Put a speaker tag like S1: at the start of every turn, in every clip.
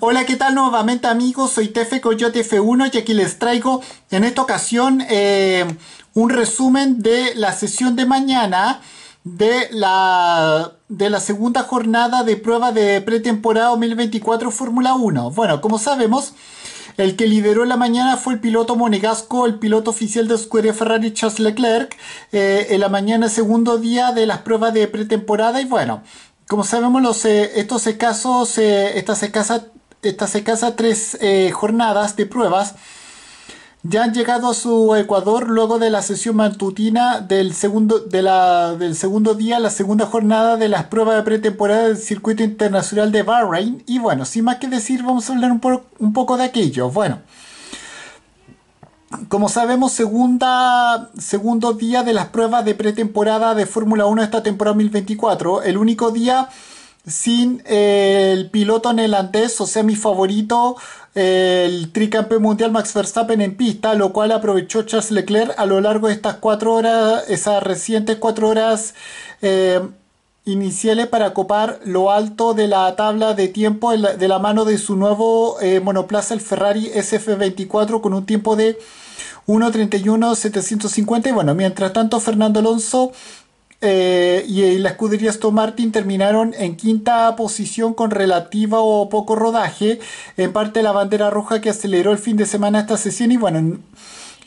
S1: Hola, ¿qué tal nuevamente amigos? Soy Tefe Coyote F1 y aquí les traigo en esta ocasión eh, un resumen de la sesión de mañana de la, de la segunda jornada de prueba de pretemporada 2024 Fórmula 1. Bueno, como sabemos, el que lideró la mañana fue el piloto monegasco, el piloto oficial de Scuderia Ferrari Charles Leclerc, eh, en la mañana segundo día de las pruebas de pretemporada y bueno, como sabemos, los, eh, estos escasos, estas escasas estas tres eh, jornadas de pruebas ya han llegado a su Ecuador luego de la sesión matutina del segundo, del segundo día, la segunda jornada de las pruebas de pretemporada del circuito internacional de Bahrain. Y bueno, sin más que decir, vamos a hablar un, un poco de aquello. Bueno como sabemos, segunda, segundo día de las pruebas de pretemporada de Fórmula 1 esta temporada 2024. El único día sin eh, el piloto neerlandés, o sea, mi favorito, el tricampeón mundial Max Verstappen en pista, lo cual aprovechó Charles Leclerc a lo largo de estas cuatro horas, esas recientes cuatro horas eh, iniciales para copar lo alto de la tabla de tiempo de la mano de su nuevo eh, monoplaza, el Ferrari SF24, con un tiempo de 1.31.750. Y bueno, mientras tanto, Fernando Alonso eh, eh, y la escudería Aston Martin terminaron en quinta posición con relativa o poco rodaje, en parte la bandera roja que aceleró el fin de semana esta sesión y bueno, en,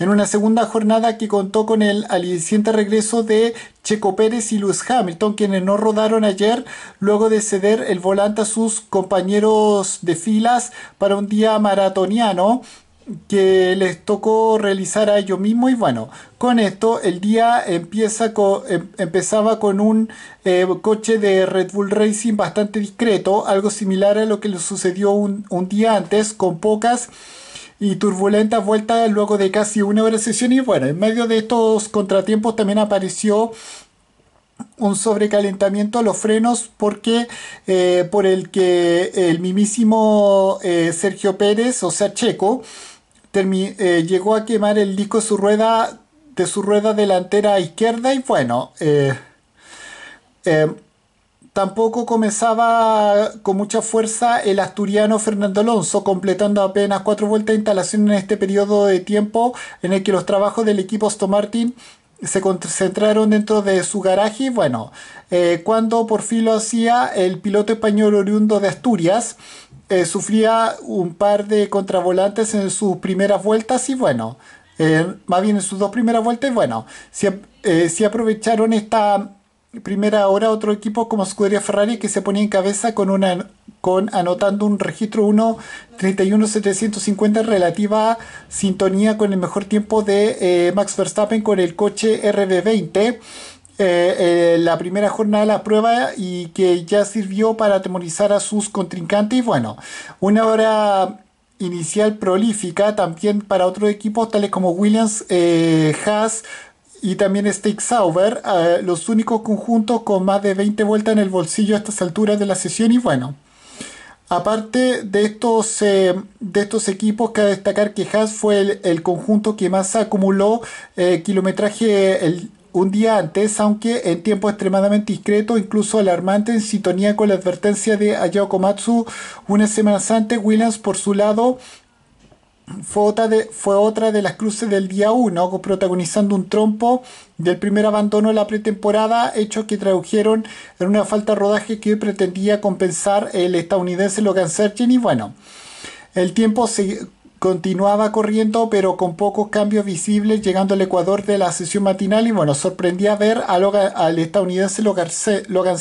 S1: una segunda jornada que contó con el aliciente regreso de Checo Pérez y Luis Hamilton, quienes no rodaron ayer luego de ceder el volante a sus compañeros de filas para un día maratoniano que les tocó realizar a ellos mismos y bueno, con esto el día empieza em, empezaba con un eh, coche de Red Bull Racing bastante discreto, algo similar a lo que le sucedió un, un día antes con pocas y turbulentas vueltas luego de casi una hora de sesión y bueno, en medio de estos contratiempos también apareció un sobrecalentamiento a los frenos porque eh, por el que el mismísimo eh, Sergio Pérez, o sea Checo, eh, llegó a quemar el disco de su rueda de su rueda delantera izquierda y bueno tampoco comenzaba con mucha fuerza el asturiano Fernando Alonso, completando apenas cuatro vueltas de instalación en este periodo de tiempo en el que los trabajos del equipo Aston Martin se concentraron dentro de su garaje. Bueno, eh, cuando por fin lo hacía, el piloto español oriundo de Asturias eh, sufría un par de contravolantes en sus primeras vueltas y bueno, eh, más bien en sus dos primeras vueltas y bueno, si, si aprovecharon esta primera hora otro equipo como Scuderia Ferrari que se ponía en cabeza con una con anotando un registro 1 relativa a sintonía con el mejor tiempo de eh, Max Verstappen con el coche RB20. Eh, eh, la primera jornada de la prueba y que ya sirvió para atemorizar a sus contrincantes y bueno, una hora inicial prolífica también para otros equipos tales como Williams, Haas, y también Stake Sauber, los únicos conjuntos con más de 20 vueltas en el bolsillo a estas alturas de la sesión y bueno, Aparte de estos, eh, de estos equipos, cabe destacar que Haas fue el, conjunto que más acumuló eh, kilometraje un día antes, aunque en tiempo extremadamente discreto, incluso alarmante, en sintonía con la advertencia de Ayao Komatsu una semana antes. Williams, por su lado, fue otra, de, las cruces del día 1, protagonizando un trompo del primer abandono de la pretemporada, hechos que tradujeron en una falta de rodaje que pretendía compensar el estadounidense Logan Sergin. Y bueno, el tiempo continuaba corriendo, pero con pocos cambios visibles, llegando al Ecuador de la sesión matinal. Y bueno, sorprendía ver al estadounidense Logan, Logan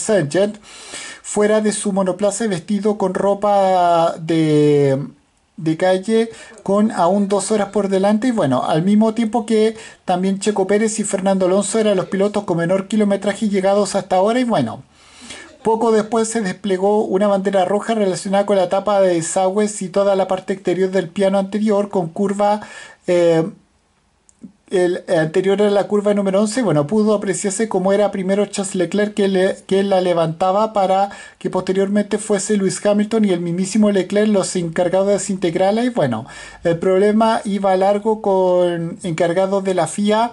S1: fuera de su monoplaza vestido con ropa de de calle con aún dos horas por delante y bueno, al mismo tiempo que también Checo Pérez y Fernando Alonso eran los pilotos con menor kilometraje llegados hasta ahora y bueno, poco después se desplegó una bandera roja relacionada con la tapa de desagües y toda la parte exterior del piano anterior con curva eh, el anterior era la curva número 11, bueno, pudo apreciarse cómo era primero Charles Leclerc que, que, la levantaba para que posteriormente fuese Lewis Hamilton y el mismísimo Leclerc los encargados de desintegrarla y bueno, el problema iba largo con encargados de la FIA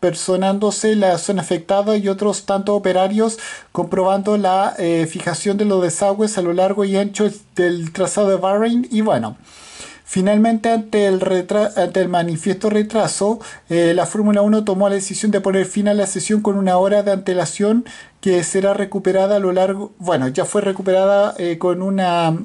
S1: personándose la zona afectada y otros tantos operarios comprobando la eh, fijación de los desagües a lo largo y ancho del trazado de Bahrein y bueno. Finalmente, ante el, manifiesto retraso, eh, la Fórmula 1 tomó la decisión de poner fin a la sesión con una hora de antelación que será recuperada a lo largo, bueno, ya fue recuperada eh, con una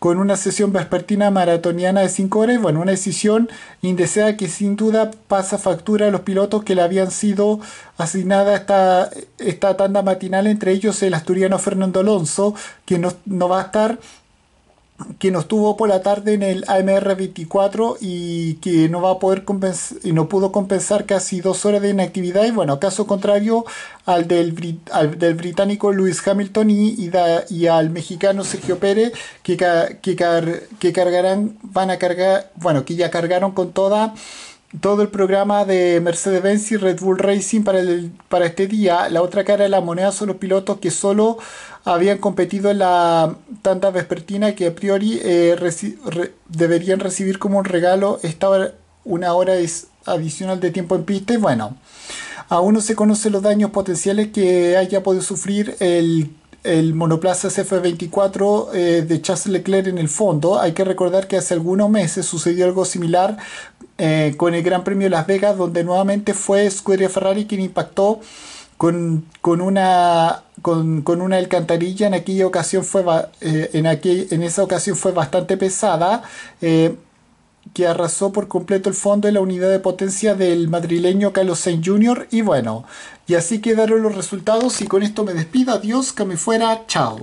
S1: con una sesión vespertina maratoniana de 5 horas, bueno, una decisión indeseada que sin duda pasa factura a los pilotos que le habían sido asignada esta, esta tanda matinal, entre ellos el asturiano Fernando Alonso, que no va a estar que nos tuvo por la tarde en el AMR 24 y que no va a poder y no pudo compensar casi dos horas de inactividad y bueno, caso contrario al del, del británico Lewis Hamilton y, y, al mexicano Sergio Pérez que, que, que cargarán, van a cargar, bueno, que ya cargaron con toda todo el programa de Mercedes-Benz y Red Bull Racing para, el, para este día. La otra cara de la moneda son los pilotos que solo habían competido en la tanda vespertina que a priori eh, deberían recibir como un regalo esta una hora adicional de tiempo en pista. Y bueno, aún no se conocen los daños potenciales que haya podido sufrir el el monoplaza CF24 eh, de Charles Leclerc en el fondo. Hay que recordar que hace algunos meses sucedió algo similar eh, con el Gran Premio de Las Vegas, donde nuevamente fue Scuderia Ferrari quien impactó con, una, con, una alcantarilla. En aquella ocasión fue, eh, en, en esa ocasión fue bastante pesada. Eh, que arrasó por completo el fondo de la unidad de potencia del madrileño Carlos Sainz Jr. Y bueno, y así quedaron los resultados y con esto me despido, adiós, que me fuera, chao.